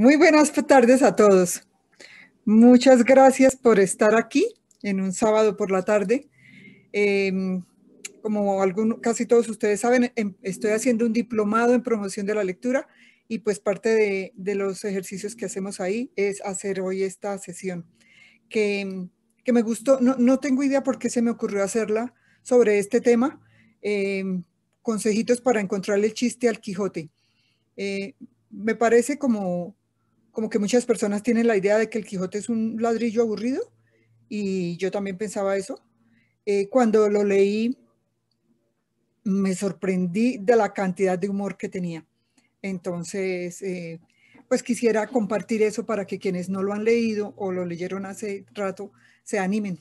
Muy buenas tardes a todos. Muchas gracias por estar aquí en un sábado por la tarde. Em, como casi todos ustedes saben, em, estoy haciendo un diplomado en promoción de la lectura y pues parte de, los ejercicios que hacemos ahí es hacer hoy esta sesión que, me gustó. No, tengo idea por qué se me ocurrió hacerla sobre este tema. Em, consejitos para encontrarle el chiste al Quijote. Eh, me parece como como que muchas personas tienen la idea de que el Quijote es un ladrillo aburrido y yo también pensaba eso. Eh, cuando lo leí me sorprendí de la cantidad de humor que tenía. Entonces, eh, pues quisiera compartir eso para que quienes no lo han leído o lo leyeron hace rato se animen.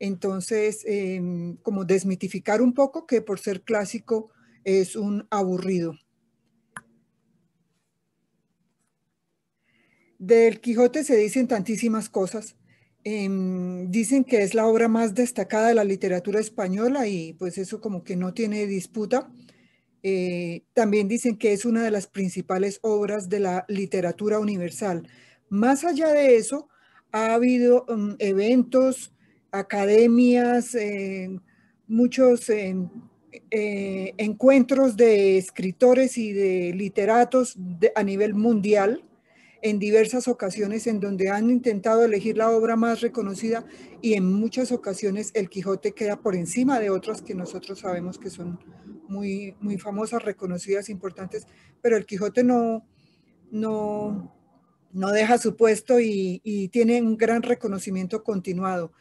Entonces, em, como desmitificar un poco que por ser clásico es un aburrido. Del Quijote se dicen tantísimas cosas. Em, dicen que es la obra más destacada de la literatura española y pues eso como que no tiene disputa. Eh, también dicen que es una de las principales obras de la literatura universal. Más allá de eso, ha habido em, eventos, academias, em, muchos e, encuentros de escritores y de literatos a nivel mundial en diversas ocasiones en donde han intentado elegir la obra más reconocida y en muchas ocasiones el Quijote queda por encima de otras que nosotros sabemos que son muy, muy famosas, reconocidas, importantes, pero el Quijote no, no, no deja su puesto y, tiene un gran reconocimiento continuado.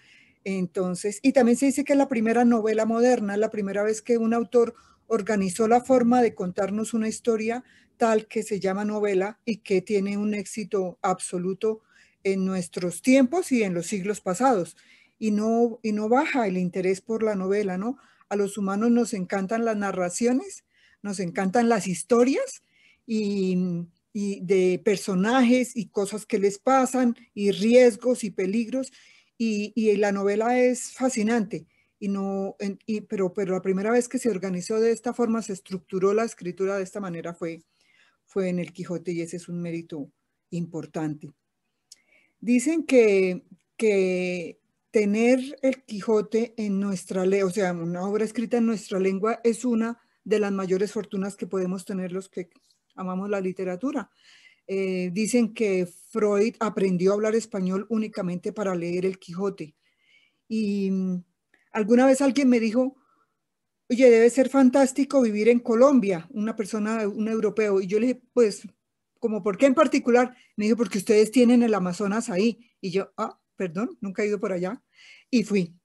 Entonces, y también se dice que es la primera novela moderna, la primera vez que un autor organizó la forma de contarnos una historia tal que se llama novela y que tiene un éxito absoluto en nuestros tiempos y en los siglos pasados. Y no, y no baja el interés por la novela, ¿no? A los humanos nos encantan las narraciones, nos encantan las historias y, de personajes y cosas que les pasan y riesgos y peligros. Y, y la novela es fascinante. Y no, y, pero, pero la primera vez que se organizó de esta forma, se estructuró la escritura de esta manera fue fue en el Quijote y ese es un mérito importante. Dicen que, que tener el Quijote en nuestra lengua, o sea, una obra escrita en nuestra lengua es una de las mayores fortunas que podemos tener los que amamos la literatura. Eh, dicen que Freud aprendió a hablar español únicamente para leer el Quijote. Y mm, alguna vez alguien me dijo, oye, debe ser fantástico vivir en Colombia, una persona, un europeo. Y yo le dije, pues, como, ¿por qué en particular? Me dijo, porque ustedes tienen el Amazonas ahí. Y yo, ah, perdón, nunca he ido por allá. Y fui.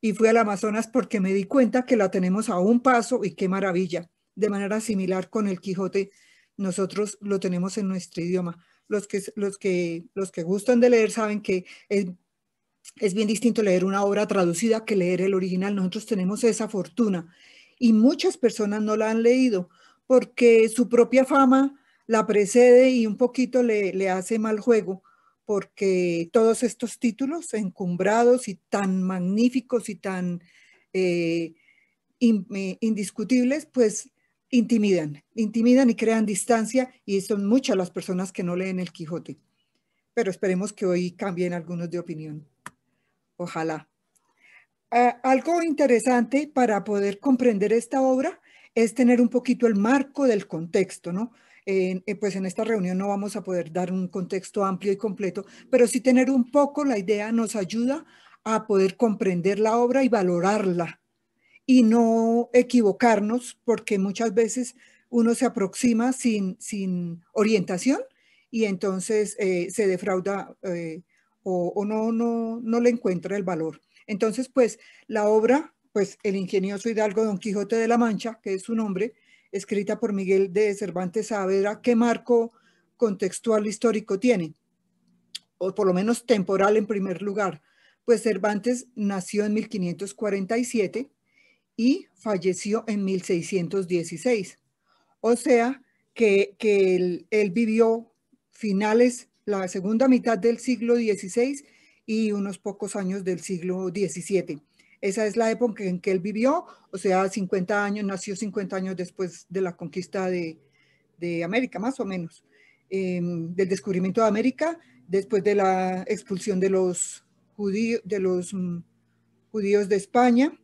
Y fui al Amazonas porque me di cuenta que la tenemos a un paso y qué maravilla. De manera similar con el Quijote, nosotros lo tenemos en nuestro idioma. Los que, los que, los que gustan de leer saben que es es bien distinto leer una obra traducida que leer el original. Nosotros tenemos esa fortuna y muchas personas no la han leído porque su propia fama la precede y un poquito le, hace mal juego porque todos estos títulos encumbrados y tan magníficos y tan eh, eh, indiscutibles, pues intimidan, intimidan y crean distancia y son muchas las personas que no leen el Quijote. Pero esperemos que hoy cambien algunos de opinión. Ojalá. Ah, algo interesante para poder comprender esta obra es tener un poquito el marco del contexto, ¿no? Eh, pues en esta reunión no vamos a poder dar un contexto amplio y completo, pero sí tener un poco la idea nos ayuda a poder comprender la obra y valorarla y no equivocarnos porque muchas veces uno se aproxima sin, sin orientación y entonces eh, se defrauda eh, o, no, no, no le encuentra el valor. Entonces, pues la obra, pues el ingenioso hidalgo Don Quijote de la Mancha, que es su nombre, escrita por Miguel de Cervantes Saavedra, ¿qué marco contextual histórico tiene? O por lo menos temporal en primer lugar. Pues Cervantes nació en 1547 y falleció en 1616. O sea, que, que él, él vivió finales la segunda mitad del siglo XVI y unos pocos años del siglo XVII. Esa es la época en que él vivió, o sea, 50 años, nació 50 años después de la conquista de, América, más o menos, em, del descubrimiento de América, después de la expulsión de los, judíos de los mm, judíos de España.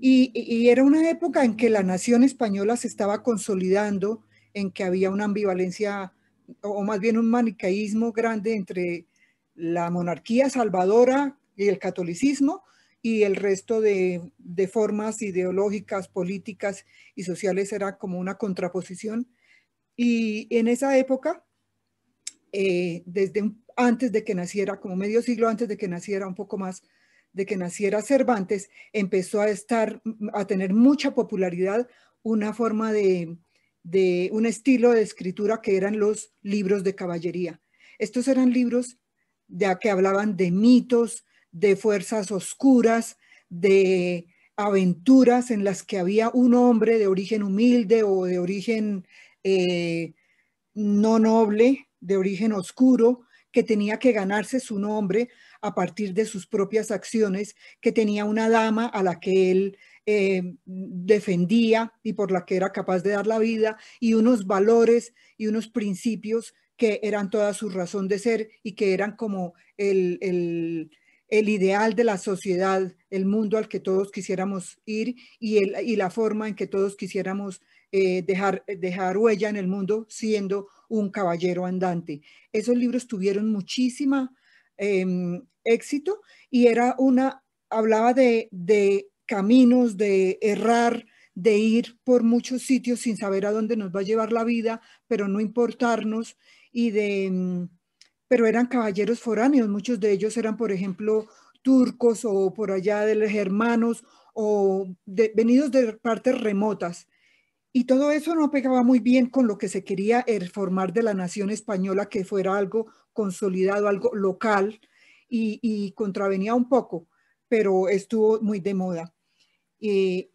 y, era una época en que la nación española se estaba consolidando, en que había una ambivalencia o más bien un manicaísmo grande entre la monarquía salvadora y el catolicismo y el resto de, formas ideológicas, políticas y sociales era como una contraposición. Y en esa época, eh, desde antes de que naciera, como medio siglo antes de que naciera, un poco más de que naciera Cervantes, empezó a estar, a tener mucha popularidad una forma de, de un estilo de escritura que eran los libros de caballería. Estos eran libros ya que hablaban de mitos, de fuerzas oscuras, de aventuras en las que había un hombre de origen humilde o de origen eh, no noble, de origen oscuro, que tenía que ganarse su nombre a partir de sus propias acciones, que tenía una dama a la que él eh, defendía y por la que era capaz de dar la vida y unos valores y unos principios que eran toda su razón de ser y que eran como el, ideal de la sociedad, el mundo al que todos quisiéramos ir y, la forma en que todos quisiéramos eh, dejar, dejar huella en el mundo siendo un caballero andante. Esos libros tuvieron muchísima em, éxito y era una, hablaba de caminos, de errar, de ir por muchos sitios sin saber a dónde nos va a llevar la vida, pero no importarnos y de mm, pero eran caballeros foráneos, muchos de ellos eran por ejemplo turcos o por allá de los hermanos o venidos de partes remotas. Y todo eso no pegaba muy bien con lo que se quería er, formar de la nación española, que fuera algo consolidado, algo local, y contravenía un poco, pero estuvo muy de moda. Y eh,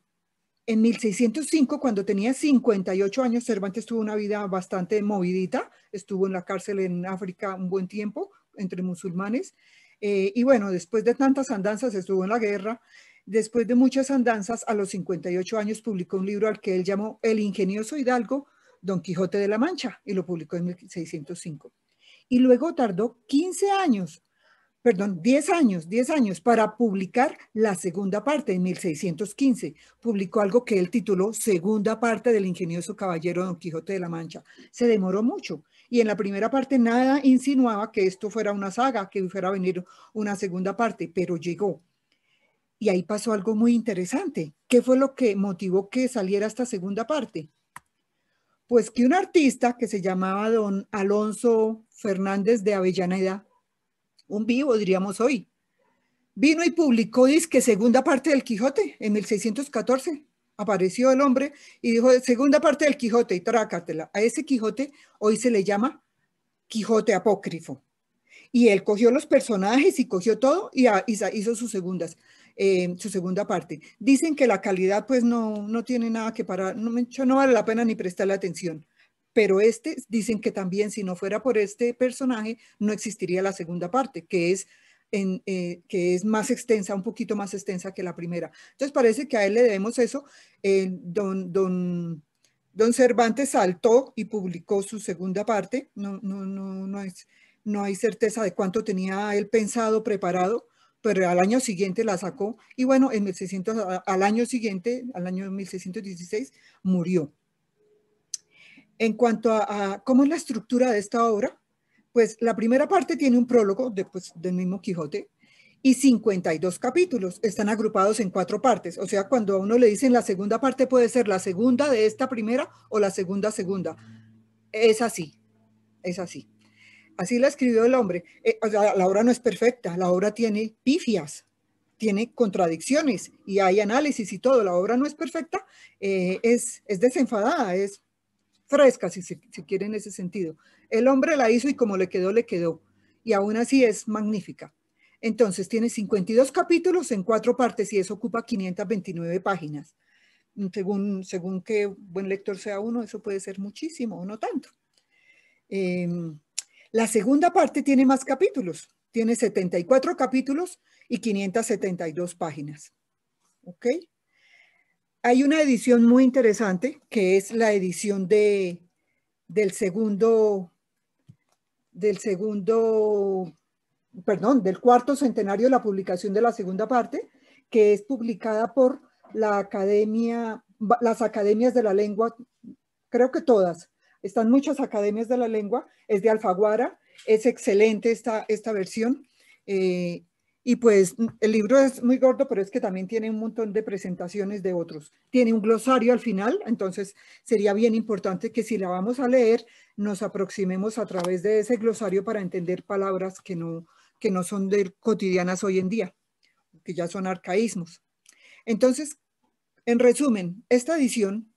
en 1605, cuando tenía 58 años, Cervantes tuvo una vida bastante movidita, estuvo en la cárcel en África un buen tiempo entre musulmanes, eh, y bueno, después de tantas andanzas estuvo en la guerra, después de muchas andanzas, a los 58 años publicó un libro al que él llamó El ingenioso Hidalgo, Don Quijote de la Mancha, y lo publicó en 1605. Y luego tardó 15 años perdón, 10 años, 10 años para publicar la segunda parte en 1615. Publicó algo que él tituló Segunda parte del ingenioso caballero Don Quijote de la Mancha. Se demoró mucho y en la primera parte nada insinuaba que esto fuera una saga, que fuera a venir una segunda parte, pero llegó. Y ahí pasó algo muy interesante. ¿Qué fue lo que motivó que saliera esta segunda parte? Pues que un artista que se llamaba don Alonso Fernández de Avellaneda un vivo, diríamos hoy. Vino y publicó Disque Segunda Parte del Quijote en 1614. Apareció el hombre y dijo Segunda Parte del Quijote y trácatela. A ese Quijote hoy se le llama Quijote Apócrifo. Y él cogió los personajes y cogió todo y, hizo sus segundas. Eh, su segunda parte. Dicen que la calidad pues no, no tiene nada que parar, no, no vale la pena ni prestarle atención pero este, dicen que también si no fuera por este personaje, no existiría la segunda parte, que es, eh, que es más extensa, un poquito más extensa que la primera. Entonces parece que a él le debemos eso. don, don, don Cervantes saltó y publicó su segunda parte. No, no, no, no, es, no hay certeza de cuánto tenía él pensado, preparado pero al año siguiente la sacó y bueno, en 1600, al año siguiente, al año 1616, murió. En cuanto a, cómo es la estructura de esta obra, pues la primera parte tiene un prólogo de, pues, del mismo Quijote y 52 capítulos. Están agrupados en cuatro partes. O sea, cuando a uno le dicen la segunda parte puede ser la segunda de esta primera o la segunda segunda. Es así, es así. Así la escribió el hombre. Eh, la obra no es perfecta, la obra tiene pifias, tiene contradicciones y hay análisis y todo. La obra no es perfecta, eh, es, es desenfadada, es fresca, si se quiere en ese sentido. El hombre la hizo y como le quedó, le quedó. Y aún así es magnífica. Entonces tiene 52 capítulos en cuatro partes y eso ocupa 529 páginas. Mm, según, según qué buen lector sea uno, eso puede ser muchísimo o no tanto. Em, la segunda parte tiene más capítulos, tiene 74 capítulos y 572 páginas. ¿Ok? Hay una edición muy interesante que es la edición de, del segundo, del segundo, perdón, del cuarto centenario de la publicación de la segunda parte, que es publicada por la Academia, las Academias de la Lengua, creo que todas, están muchas academias de la lengua, es de Alfaguara, es excelente esta, esta versión. Eh, y pues mm, el libro es muy gordo, pero es que también tiene un montón de presentaciones de otros. Tiene un glosario al final, entonces sería bien importante que si la vamos a leer, nos aproximemos a través de ese glosario para entender palabras que no, que no son cotidianas hoy en día, que ya son arcaísmos. Entonces, en resumen, esta edición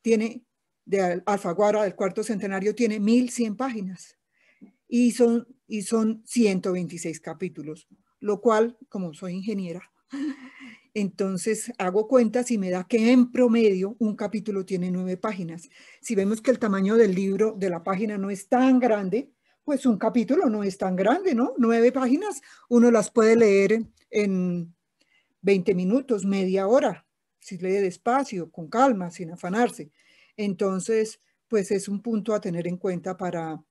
tiene de Alfaguara del cuarto centenario tiene 1100 páginas y son, y son 126 capítulos lo cual, como soy ingeniera, entonces hago cuentas y me da que en promedio un capítulo tiene nueve páginas. Si vemos que el tamaño del libro, de la página, no es tan grande, pues un capítulo no es tan grande, ¿no? Nueve páginas, uno las puede leer en 20 minutos, media hora, si lee despacio, con calma, sin afanarse. Entonces, pues es un punto a tener en cuenta para,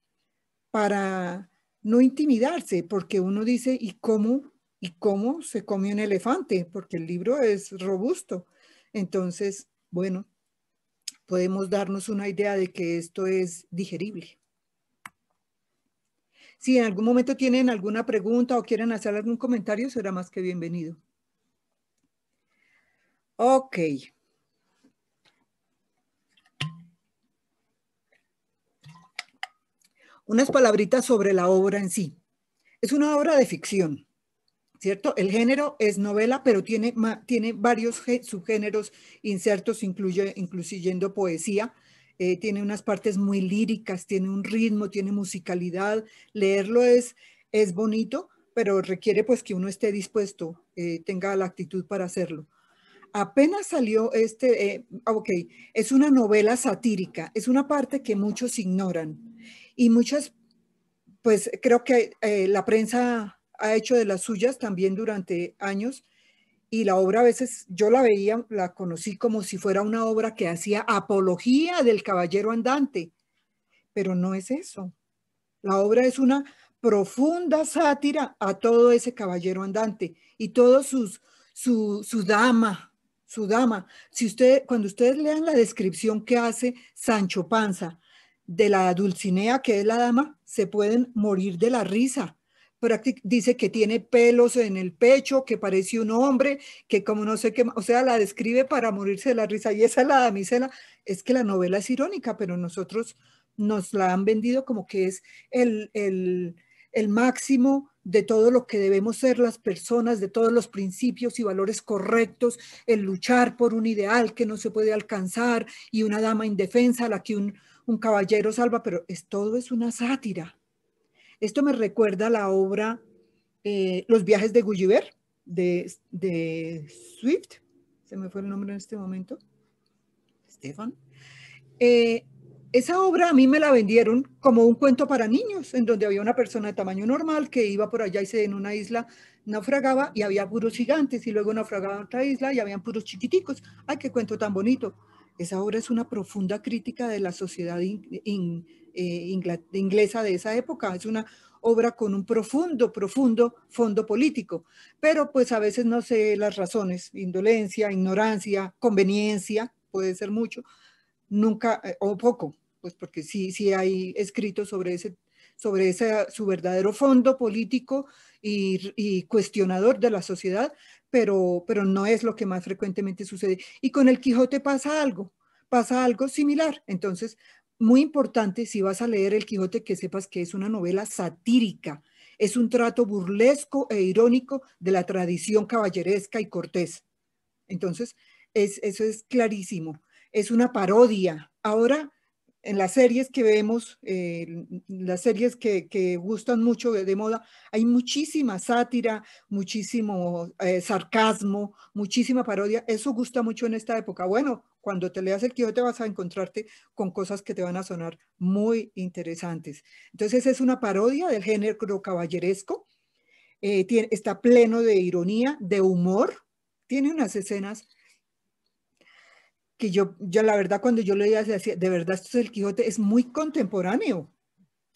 para no intimidarse, porque uno dice, ¿y cómo? ¿Y cómo se come un elefante? Porque el libro es robusto. Entonces, bueno, podemos darnos una idea de que esto es digerible. Si en algún momento tienen alguna pregunta o quieren hacer algún comentario, será más que bienvenido. Ok. Unas palabritas sobre la obra en sí. Es una obra de ficción, ¿cierto? El género es novela, pero tiene, tiene varios subgéneros insertos, incluye, incluyendo poesía. Eh, tiene unas partes muy líricas, tiene un ritmo, tiene musicalidad. Leerlo es, es bonito, pero requiere pues que uno esté dispuesto, eh, tenga la actitud para hacerlo apenas salió este, eh, ok, es una novela satírica, es una parte que muchos ignoran y muchas, pues creo que eh, la prensa ha hecho de las suyas también durante años y la obra a veces yo la veía, la conocí como si fuera una obra que hacía apología del caballero andante, pero no es eso. La obra es una profunda sátira a todo ese caballero andante y todos sus, su, dama, su dama. Si usted, cuando ustedes lean la descripción que hace Sancho Panza de la Dulcinea, que es la dama, se pueden morir de la risa. dice que tiene pelos en el pecho, que parece un hombre, que como no sé qué, o sea, la describe para morirse de la risa. Y esa es la damisela. Es que la novela es irónica, pero nosotros nos la han vendido como que es el, el máximo de todo lo que debemos ser las personas, de todos los principios y valores correctos, el luchar por un ideal que no se puede alcanzar y una dama indefensa a la que un un caballero salva, pero es, todo es una sátira. Esto me recuerda la obra eh, Los viajes de Gulliver, de, Swift, se me fue el nombre en este momento, Stefan. Eh, esa obra a mí me la vendieron como un cuento para niños, en donde había una persona de tamaño normal que iba por allá y se en una isla naufragaba y había puros gigantes y luego naufragaba en otra isla y habían puros chiquiticos. ¡Ay, qué cuento tan bonito! Esa obra es una profunda crítica de la sociedad eh, inglesa de esa época. Es una obra con un profundo, profundo fondo político. Pero pues a veces no sé las razones, indolencia, ignorancia, conveniencia, puede ser mucho, nunca eh, o poco, pues porque sí, sí hay escrito sobre ese sobre ese, su verdadero fondo político y, cuestionador de la sociedad, pero, no es lo que más frecuentemente sucede. Y con el Quijote pasa algo, pasa algo similar. Entonces, muy importante si vas a leer el Quijote que sepas que es una novela satírica, es un trato burlesco e irónico de la tradición caballeresca y cortés. Entonces, eso es clarísimo. Es una parodia. Ahora, en las series que vemos, eh, las series que, gustan mucho de, moda, hay muchísima sátira, muchísimo eh, sarcasmo, muchísima parodia. Eso gusta mucho en esta época. Bueno, cuando te leas el Quijote vas a encontrarte con cosas que te van a sonar muy interesantes. Entonces es una parodia del género caballeresco. Eh, está pleno de ironía, de humor. Tiene unas escenas yo, la verdad cuando yo leía decía, de verdad esto es el Quijote, es muy contemporáneo,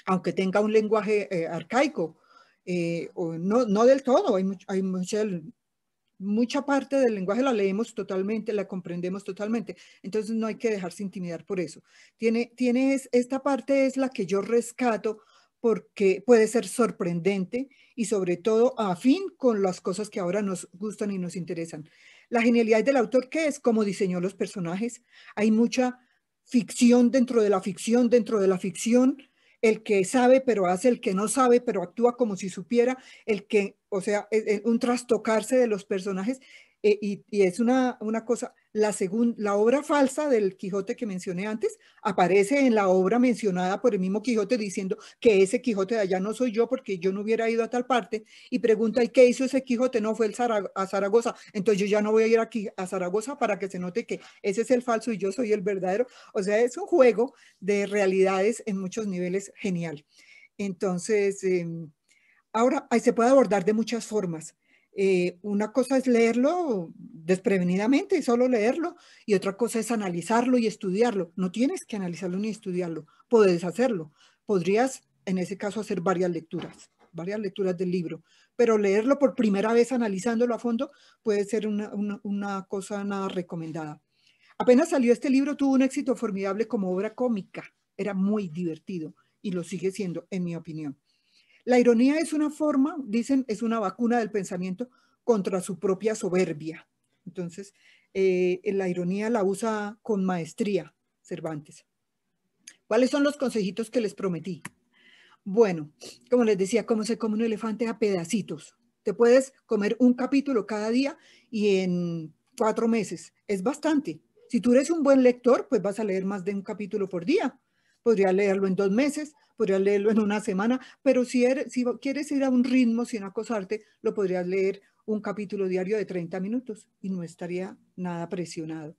aunque tenga un lenguaje eh, arcaico, eh, o no, no del todo, hay, mucha, parte del lenguaje la leemos totalmente, la comprendemos totalmente, entonces no hay que dejarse intimidar por eso. Tiene, tiene esta parte es la que yo rescato porque puede ser sorprendente y sobre todo afín con las cosas que ahora nos gustan y nos interesan. La genialidad del autor, que es? Cómo diseñó los personajes. Hay mucha ficción dentro de la ficción, dentro de la ficción. El que sabe pero hace, el que no sabe pero actúa como si supiera, el que, o sea, e, e, un trastocarse de los personajes. Eh, y, es una, cosa, la, segun, la obra falsa del Quijote que mencioné antes aparece en la obra mencionada por el mismo Quijote diciendo que ese Quijote de allá no soy yo porque yo no hubiera ido a tal parte y pregunta, ¿y qué hizo ese Quijote? No fue el a Zaragoza, entonces yo ya no voy a ir aquí a Zaragoza para que se note que ese es el falso y yo soy el verdadero. O sea, es un juego de realidades en muchos niveles genial. Entonces, em, ahora se puede abordar de muchas formas eh, una cosa es leerlo desprevenidamente, solo leerlo, y otra cosa es analizarlo y estudiarlo. No tienes que analizarlo ni estudiarlo, puedes hacerlo. Podrías, en ese caso, hacer varias lecturas, varias lecturas del libro, pero leerlo por primera vez analizándolo a fondo puede ser una cosa nada recomendada. Apenas salió este libro, tuvo un éxito formidable como obra cómica, era muy divertido y lo sigue siendo, en mi opinión. La ironía es una forma, dicen, es una vacuna del pensamiento contra su propia soberbia. Entonces, eh, la ironía la usa con maestría Cervantes. ¿Cuáles son los consejitos que les prometí? Bueno, como les decía, cómo se come un elefante a pedacitos. Te puedes comer un capítulo cada día y en cuatro meses. Es bastante. Si tú eres un buen lector, pues vas a leer más de un capítulo por día podría leerlo en dos meses, podría leerlo en una semana, pero si, er, si quieres ir a un ritmo sin acosarte, lo podrías leer un capítulo diario de 30 minutos y no estaría nada presionado.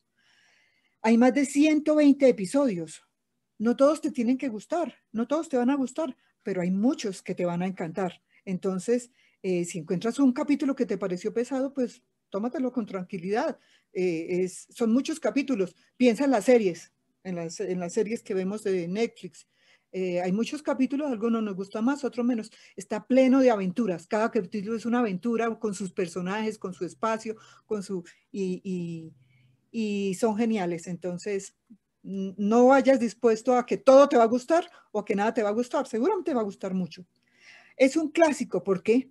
Hay más de 120 episodios. No todos te tienen que gustar, no todos te van a gustar, pero hay muchos que te van a encantar. Entonces, eh, si encuentras un capítulo que te pareció pesado, pues tómatelo con tranquilidad. Eh, son muchos capítulos. Piensa en las series en las, en series que vemos de Netflix. Eh, hay muchos capítulos, algunos nos gusta más, otro menos. Está pleno de aventuras. Cada capítulo es una aventura con sus personajes, con su espacio, con su... Y, y, y son geniales. Entonces, no vayas dispuesto a que todo te va a gustar o que nada te va a gustar. Seguramente te va a gustar mucho. Es un clásico. ¿Por qué?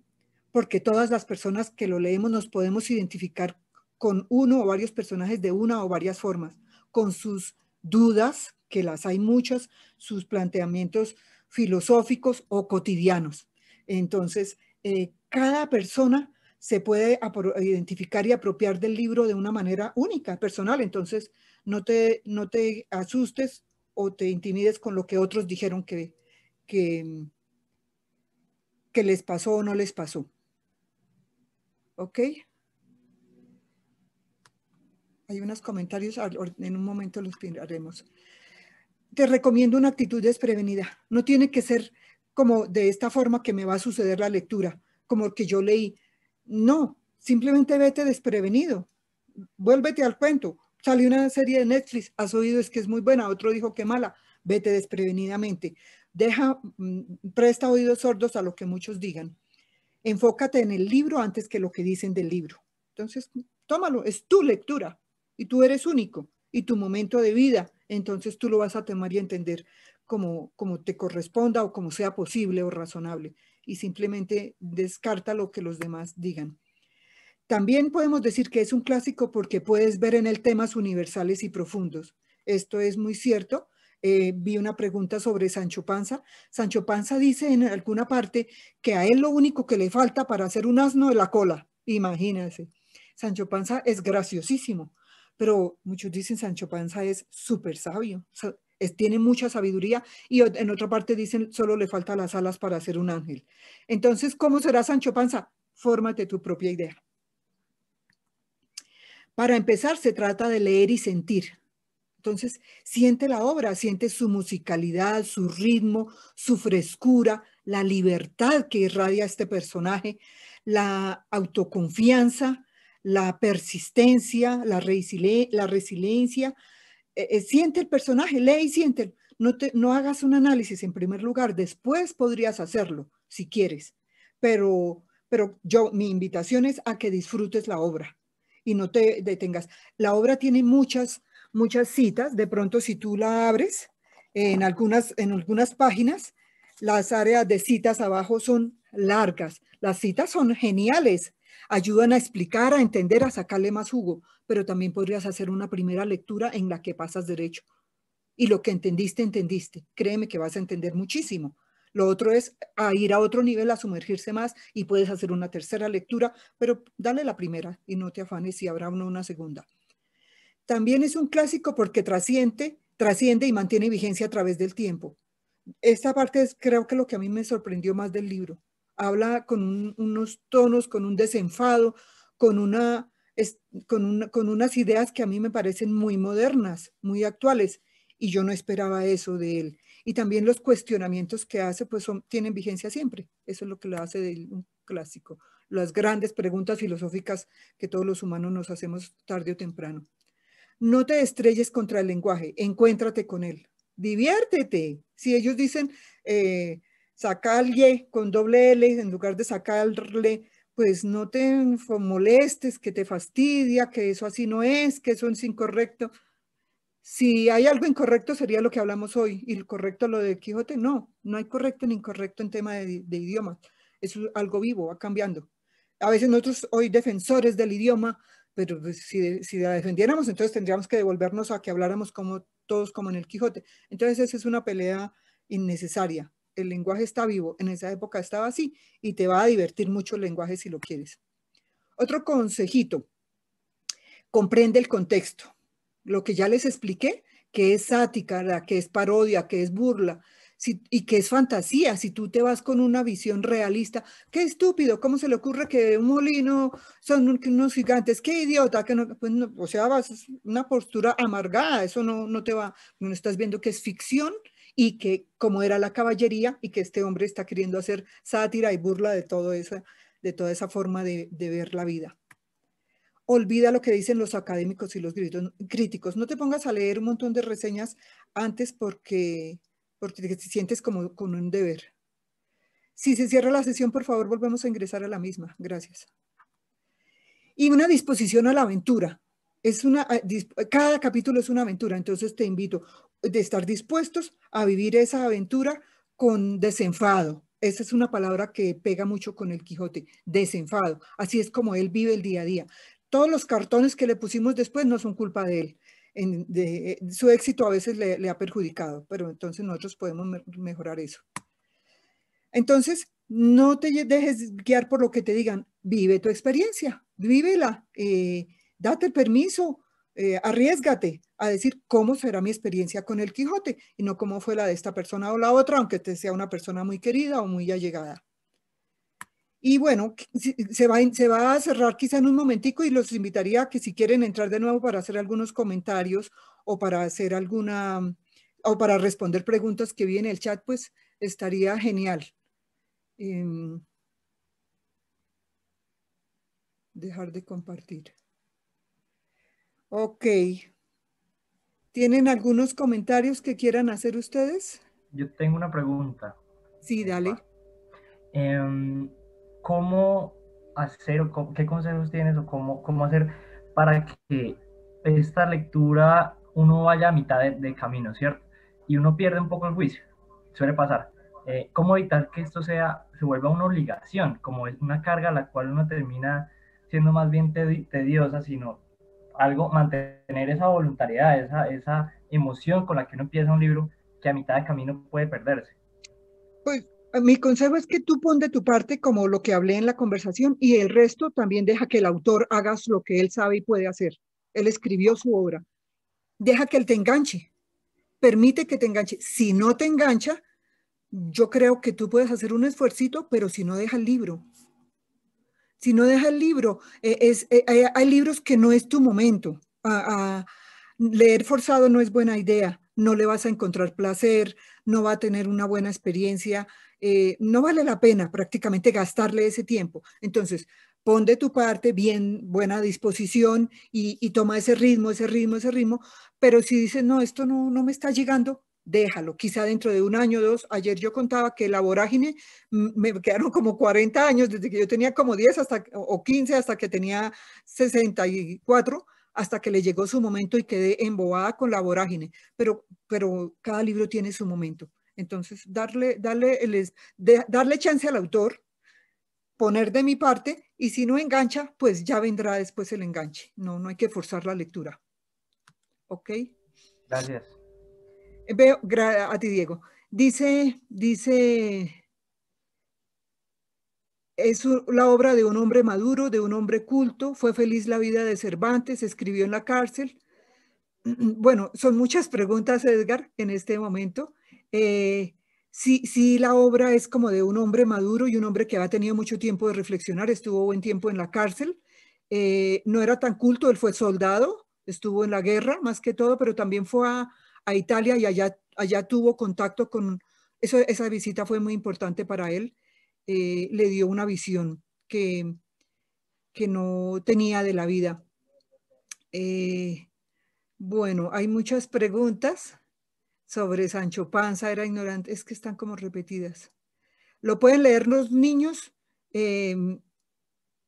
Porque todas las personas que lo leemos nos podemos identificar con uno o varios personajes de una o varias formas, con sus dudas, que las hay muchas, sus planteamientos filosóficos o cotidianos. Entonces, eh, cada persona se puede identificar y apropiar del libro de una manera única, personal. Entonces, no te, no te asustes o te intimides con lo que otros dijeron que, que, que les pasó o no les pasó. ¿Ok? Hay unos comentarios, en un momento los haremos. Te recomiendo una actitud desprevenida. No tiene que ser como de esta forma que me va a suceder la lectura, como que yo leí. No, simplemente vete desprevenido. Vuélvete al cuento. Salió una serie de Netflix, has oído es que es muy buena, otro dijo que mala. Vete desprevenidamente. Deja, mm, presta oídos sordos a lo que muchos digan. Enfócate en el libro antes que lo que dicen del libro. Entonces, tómalo, es tu lectura y tú eres único y tu momento de vida, entonces tú lo vas a tomar y entender como, como te corresponda o como sea posible o razonable y simplemente descarta lo que los demás digan. También podemos decir que es un clásico porque puedes ver en él temas universales y profundos. Esto es muy cierto. Eh, vi una pregunta sobre Sancho Panza. Sancho Panza dice en alguna parte que a él lo único que le falta para hacer un asno es la cola. Imagínense. Sancho Panza es graciosísimo pero muchos dicen Sancho Panza es súper sabio, tiene mucha sabiduría y en otra parte dicen solo le faltan las alas para ser un ángel. Entonces, ¿cómo será Sancho Panza? Fórmate tu propia idea. Para empezar, se trata de leer y sentir. Entonces, siente la obra, siente su musicalidad, su ritmo, su frescura, la libertad que irradia este personaje, la autoconfianza, la persistencia, la, la resiliencia. Eh, eh, siente el personaje, lee y siente. No, te, hagas un análisis en primer lugar, después podrías hacerlo si quieres, pero, pero yo mi invitación es a que disfrutes la obra y no te detengas. La obra tiene muchas, muchas citas, de pronto si tú la abres en algunas, en algunas páginas, las áreas de citas abajo son largas, las citas son geniales, ayudan a explicar, a entender, a sacarle más jugo, pero también podrías hacer una primera lectura en la que pasas derecho. Y lo que entendiste, entendiste. Créeme que vas a entender muchísimo. Lo otro es a ir a otro nivel, a sumergirse más y puedes hacer una tercera lectura, pero dale la primera y no te afanes si habrá una segunda. También es un clásico porque trasciende, trasciende y mantiene vigencia a través del tiempo. Esta parte es creo que lo que a mí me sorprendió más del libro habla con unos tonos, con un desenfado, con, una, con, unas ideas que a mí me parecen muy modernas, muy actuales, y yo no esperaba eso de él. Y también los cuestionamientos que hace, pues tienen vigencia siempre. Eso es lo que lo hace de un clásico. Las grandes preguntas filosóficas que todos los humanos nos hacemos tarde o temprano. No te estrelles contra el lenguaje, encuéntrate con él, diviértete. Si ellos dicen, eh, sacarle con doble L en lugar de sacarle, pues no te molestes, que te fastidia, que eso así no es, que eso es incorrecto. Si hay algo incorrecto sería lo que hablamos hoy, y el correcto lo de Quijote, no, no hay correcto ni incorrecto en tema de, idioma. es algo vivo, va cambiando. A veces nosotros hoy defensores del idioma, pero pues, si, si la defendiéramos, entonces tendríamos que devolvernos a que habláramos como todos como en el Quijote. Entonces esa es una pelea innecesaria el lenguaje está vivo, en esa época estaba así y te va a divertir mucho el lenguaje si lo quieres. Otro consejito, comprende el contexto. Lo que ya les expliqué, que es sátira, que es parodia, que es burla, y que es fantasía, si tú te vas con una visión realista, qué estúpido, cómo se le ocurre que un molino son unos gigantes, qué idiota, que pues o sea, vas, una postura amargada, eso no, no te va, no estás viendo que es ficción y que como era la caballería y que este hombre está queriendo hacer sátira y burla de, todo de toda esa forma de, ver la vida. Olvida lo que dicen los académicos y los críticos. No te pongas a leer un montón de reseñas antes porque, porque te sientes como con un deber. Si se cierra la sesión, por favor, volvemos a ingresar a la misma. Gracias. Y una disposición a la aventura. Es una, eh, cada capítulo es una aventura, entonces te invito de estar dispuestos a vivir esa aventura con desenfado. Esa es una palabra que pega mucho con el Quijote, desenfado. Así es como él vive el día a día. Todos los cartones que le pusimos después no son culpa de él. Eh, su éxito a veces le, ha perjudicado, pero entonces nosotros podemos mejorar eso. Entonces, no te dejes guiar por lo que te digan, vive tu experiencia, vívela, la eh, date el permiso, eh, arriesgate a decir cómo será mi experiencia con el Quijote y no cómo fue la de esta persona o la otra, aunque te sea una persona muy querida o muy allegada. Y bueno, se va, a cerrar quizá en un momentico y los invitaría a que si quieren entrar de nuevo para hacer algunos comentarios o para hacer alguna, o para responder preguntas que vi en el chat, pues estaría genial. Em, dejar de compartir. Ok. ¿Tienen algunos comentarios que quieran hacer ustedes? Yo tengo una pregunta. Sí, dale. Em, ¿Cómo hacer, qué consejos tienes o cómo, cómo hacer para que esta lectura uno vaya a mitad de, camino, ¿cierto? Y uno pierde un poco el juicio, suele pasar. Eh, ¿Cómo evitar que esto sea, se vuelva una obligación, como es una carga a la cual uno termina siendo más bien tediosa, sino algo, mantener esa voluntariedad, esa, esa emoción con la que uno empieza un libro que a mitad de camino puede perderse. Pues mi consejo es que tú pon de tu parte como lo que hablé en la conversación y el resto también deja que el autor hagas lo que él sabe y puede hacer. Él escribió su obra. Deja que él te enganche. Permite que te enganche. Si no te engancha, yo creo que tú puedes hacer un esfuerzo, pero si no deja el libro, si no deja el libro, eh, es, eh, hay, libros que no es tu momento. leer forzado no es buena idea, no le vas a encontrar placer, no va a tener una buena experiencia, eh, no vale la pena prácticamente gastarle ese tiempo. Entonces, pon de tu parte bien, buena disposición y, toma ese ritmo, ese ritmo, ese ritmo, pero si dices, no, esto no, no me está llegando, déjalo, quizá dentro de un año o dos. Ayer yo contaba que la vorágine mm, me quedaron como 40 años, desde que yo tenía como 10 hasta, o 15 hasta que tenía 64, hasta que le llegó su momento y quedé embobada con la vorágine. Pero, pero cada libro tiene su momento. Entonces, darle, darle, darle chance al autor, poner de mi parte y si no engancha, pues ya vendrá después el enganche. No, no hay que forzar la lectura. ¿Ok? Gracias. Eh, veo, a ti, Diego. Dice, dice, es la obra de un hombre maduro, de un hombre culto, fue feliz la vida de Cervantes, escribió en la cárcel. Bueno, son muchas preguntas, Edgar, en este momento. Eh, sí, sí, la obra es como de un hombre maduro y un hombre que ha tenido mucho tiempo de reflexionar, estuvo buen tiempo en la cárcel, eh, no era tan culto, él fue soldado, estuvo en la guerra más que todo, pero también fue a, a Italia y allá, allá tuvo contacto con, eso, esa visita fue muy importante para él, eh, le dio una visión que, que no tenía de la vida. Eh, bueno, hay muchas preguntas sobre Sancho Panza, era ignorante, es que están como repetidas. Lo pueden leer los niños, em,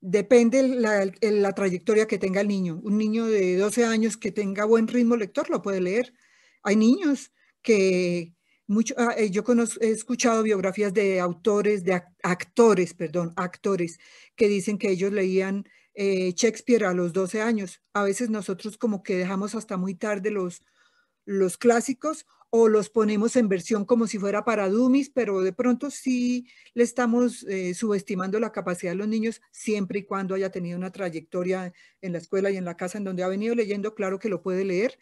depende la, la trayectoria que tenga el niño. Un niño de 12 años que tenga buen ritmo lector lo puede leer hay niños que mucho, ah, eh, yo he escuchado biografías de autores, de actores, perdón, actores, que dicen que ellos leían eh, Shakespeare a los 12 años. A veces nosotros como que dejamos hasta muy tarde los, los clásicos o los ponemos en versión como si fuera para dummies, pero de pronto sí le estamos eh, subestimando la capacidad de los niños siempre y cuando haya tenido una trayectoria en la escuela y en la casa en donde ha venido leyendo, claro que lo puede leer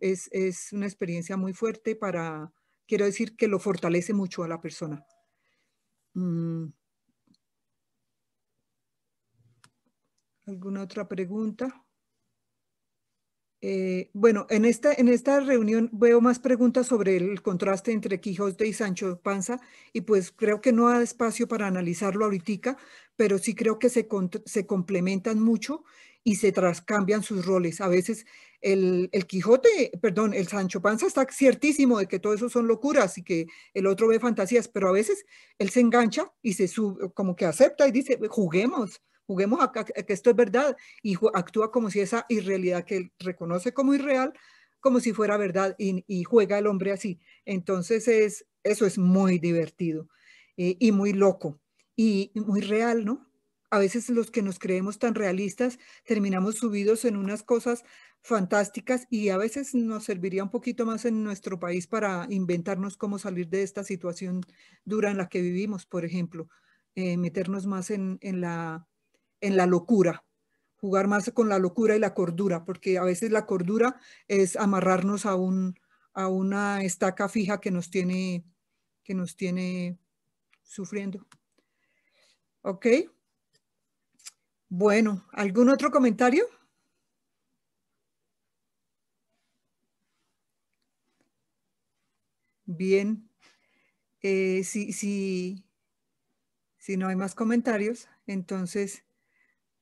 es, una experiencia muy fuerte para, quiero decir que lo fortalece mucho a la persona. Mm. ¿Alguna otra pregunta? Eh, bueno, en esta, en esta reunión veo más preguntas sobre el contraste entre Quijote y Sancho Panza y pues creo que no hay espacio para analizarlo ahorita, pero sí creo que se, complementan mucho y se trascambian sus roles. A veces el, el, Quijote, perdón, el Sancho Panza está ciertísimo de que todo eso son locuras y que el otro ve fantasías, pero a veces él se engancha y se sube, como que acepta y dice, juguemos, juguemos a, que esto es verdad y actúa como si esa irrealidad que él reconoce como irreal, como si fuera verdad y, juega el hombre así. Entonces es, eso es muy divertido eh, y muy loco y muy real, ¿no? A veces los que nos creemos tan realistas terminamos subidos en unas cosas fantásticas y a veces nos serviría un poquito más en nuestro país para inventarnos cómo salir de esta situación dura en la que vivimos, por ejemplo, eh, meternos más en, la en la locura, jugar más con la locura y la cordura, porque a veces la cordura es amarrarnos a, un, a una estaca fija que nos tiene, que nos tiene sufriendo. ¿Ok? Bueno, ¿algún otro comentario? Bien, eh, si, si, si no hay más comentarios, entonces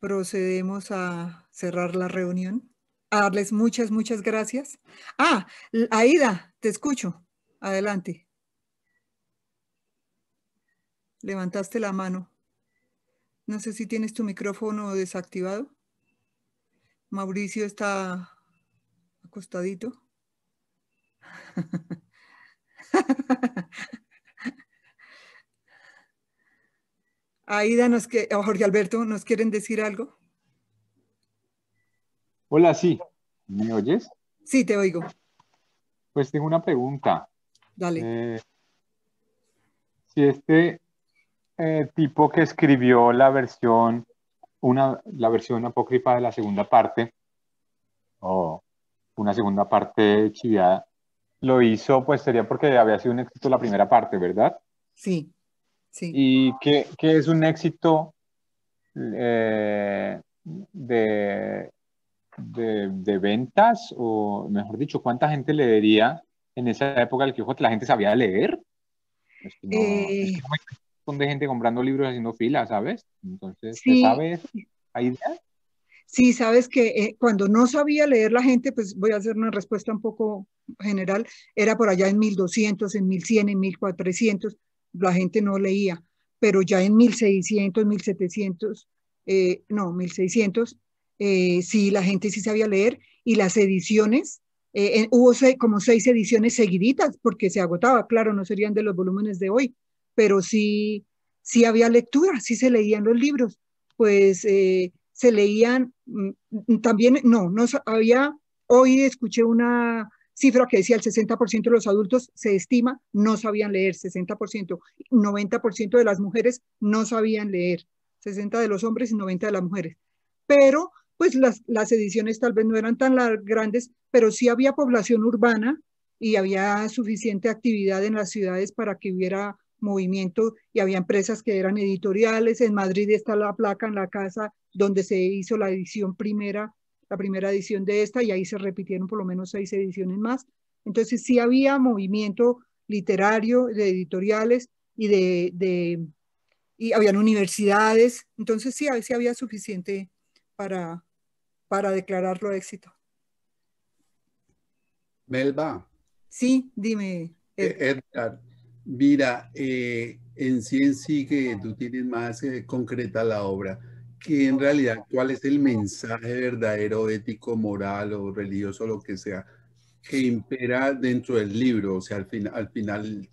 procedemos a cerrar la reunión. A darles muchas, muchas gracias. Ah, Aida, te escucho. Adelante. Levantaste la mano. No sé si tienes tu micrófono desactivado. Mauricio está acostadito. Aida, nos que, Jorge Alberto, ¿nos quieren decir algo? Hola, sí. ¿Me oyes? Sí, te oigo. Pues tengo una pregunta. Dale. Eh, si este eh, tipo que escribió la versión, una, la versión apócrifa de la segunda parte, o una segunda parte chiviada, lo hizo, pues sería porque había sido un éxito la primera parte, ¿verdad? Sí. ¿Y qué, es un éxito eh, de, ventas? O mejor dicho, ¿cuánta gente leería en esa época del Quijote? ¿La gente sabía leer? Eh. hay de gente comprando libros haciendo filas, ¿sabes? Entonces, ¿sabes? ¿Hay Sí, sabes que eh, cuando no sabía leer la gente, pues voy a hacer una respuesta un poco general, era por allá en 1200, en 1100, en 1400, la gente no leía, pero ya en 1600, 1700, eh, no, 1600, eh, sí, la gente sí sabía leer y las ediciones, eh, hubo como seis ediciones seguiditas porque se agotaba, claro, no serían de los volúmenes de hoy, pero sí, sí había lectura, sí se leían los libros, pues se leían mm, también, no, no había, hoy escuché una cifra que decía el 60% de los adultos se estima no sabían leer, 60%, 90% de las mujeres no sabían leer, 60 de los hombres y 90 de las mujeres. Pero pues las, ediciones tal vez no eran tan grandes, pero sí había población urbana y había suficiente actividad en las ciudades para que hubiera movimiento y había empresas que eran editoriales. En Madrid está la placa en la casa donde se hizo la edición primera la primera edición de esta y ahí se repitieron por lo menos seis ediciones más. Entonces sí había movimiento literario, de editoriales y de, y habían universidades, entonces sí, sí había suficiente para, para declararlo éxito. Melba. Sí, dime. Eh, Edgar, mira, eh, en sí sí que tú tienes más eh, concreta la obra que en realidad cuál es el mensaje verdadero, ético, moral o religioso, lo que sea, que impera dentro del libro. O sea, al, al, final,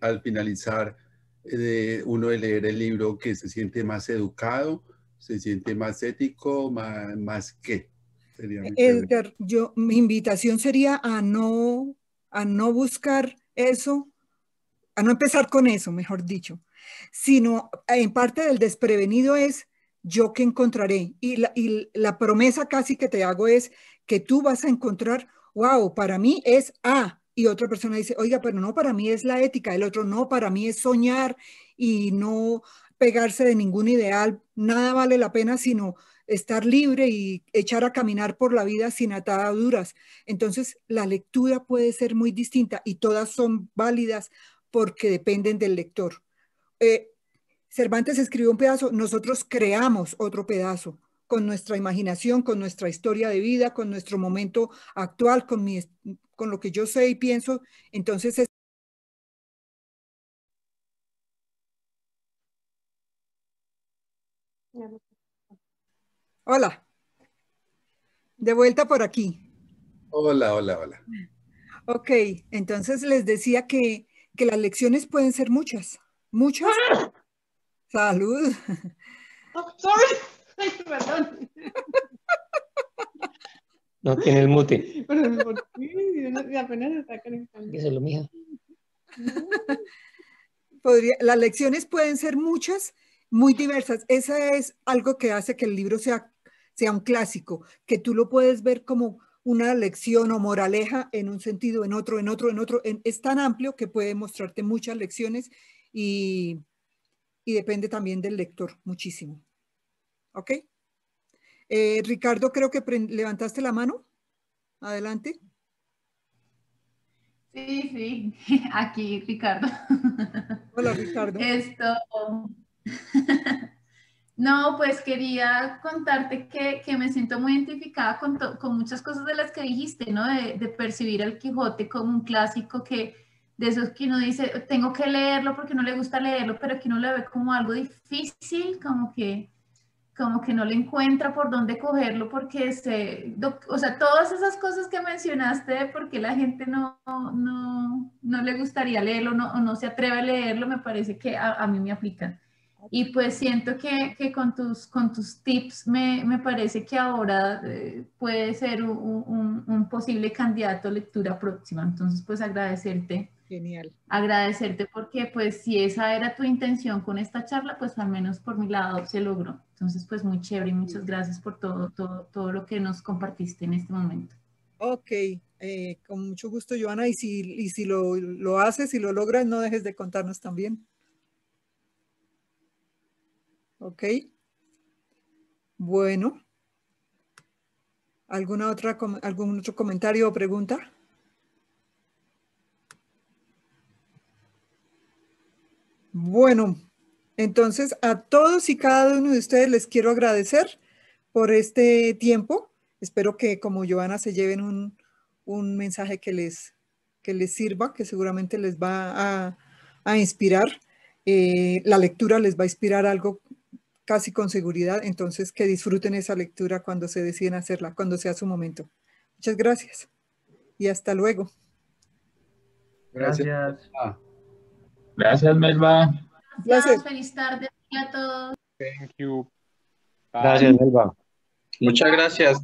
al finalizar de eh, uno de leer el libro, que se siente más educado, se siente más ético, más, más qué. Eh, yo, mi invitación sería a no, a no buscar eso, a no empezar con eso, mejor dicho, sino en parte del desprevenido es yo que encontraré. Y la, promesa casi que te hago es que tú vas a encontrar, wow, para mí es A. Y otra persona dice, oiga, pero no, para mí es la ética. El otro, no, para mí es soñar y no pegarse de ningún ideal. Nada vale la pena sino estar libre y echar a caminar por la vida sin ataduras. Entonces, la lectura puede ser muy distinta y todas son válidas porque dependen del lector. Eh, Cervantes escribió un pedazo, nosotros creamos otro pedazo con nuestra imaginación, con nuestra historia de vida, con nuestro momento actual, con, con lo que yo sé y pienso. Entonces es Hola. De vuelta por aquí. Hola, hola, hola. Ok, entonces les decía que, las lecciones pueden ser muchas, muchas, Salud. Oh, sorry. Perdón. No tiene el mute. Pero ¿por apenas está Eso es lo las lecciones pueden ser muchas, muy diversas. Esa es algo que hace que el libro sea, sea un clásico, que tú lo puedes ver como una lección o moraleja en un sentido, en otro, en otro, en otro. es tan amplio que puede mostrarte muchas lecciones y, y depende también del lector muchísimo. ¿Ok? Eh, Ricardo, creo que levantaste la mano. Adelante. Sí, sí, aquí Ricardo. Hola Ricardo. Esto. No, pues quería contarte que, que me siento muy identificada con, con, muchas cosas de las que dijiste, ¿no? De, de percibir al Quijote como un clásico que, de esos que uno dice, tengo que leerlo porque no le gusta leerlo, pero que uno lo ve como algo difícil, como que, como que no le encuentra por dónde cogerlo, porque se, o sea, todas esas cosas que mencionaste porque la gente no, no, no le gustaría leerlo no, o no se atreve a leerlo, me parece que a, a mí me aplican. Y pues siento que, con, tus, con tus tips me, parece que ahora eh, puede ser un, un, posible candidato a lectura próxima. Entonces, pues agradecerte. Genial. Agradecerte porque pues si esa era tu intención con esta charla, pues al menos por mi lado se logró. Entonces, pues muy chévere y muchas gracias por todo, todo, todo lo que nos compartiste en este momento. Ok, eh, con mucho gusto, Joana. Y si, y si lo, haces y lo logras, no dejes de contarnos también. ¿Ok? Bueno. ¿Alguna otra, ¿Algún otro comentario o pregunta? Bueno, entonces a todos y cada uno de ustedes les quiero agradecer por este tiempo. Espero que como Joana se lleven un, mensaje que les, que les sirva, que seguramente les va a, inspirar. Eh, la lectura les va a inspirar algo casi con seguridad. Entonces, que disfruten esa lectura cuando se deciden hacerla, cuando sea su momento. Muchas gracias y hasta luego. Gracias. Gracias, ah. Melba. Gracias. Feliz tarde a todos. Gracias, Melba. Muchas gracias.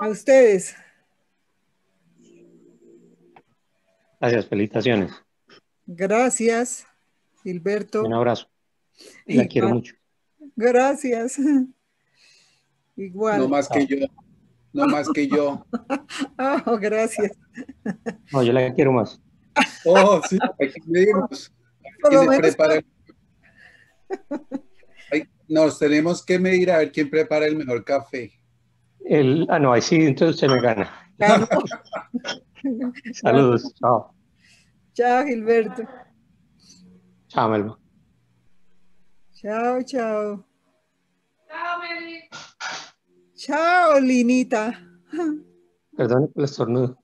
A ustedes. Gracias, felicitaciones. Gracias, Gilberto. Un abrazo. La quiero mucho. Gracias. Igual. No más que ah. yo. No más que yo. Oh, gracias. No, yo la quiero más. Oh, sí, aquí medirnos. Aquí que prepara... Nos tenemos que medir a ver quién prepara el mejor café. El, ah, no, ahí sí, entonces se me gana. Saludos, chao. Chao, Gilberto. Chao, Melba. Chao, chao. Chao, Meli. Chao, Linita. Perdón por el estornudo.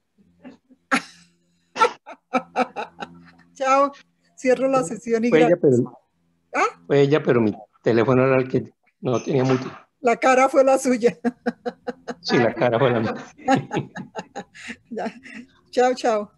chao. Cierro la sesión y fue ella, pero, ¿Ah? fue ella, pero mi teléfono era el que no tenía mucho. La cara fue la suya. sí, la cara fue la mía. chao, chao.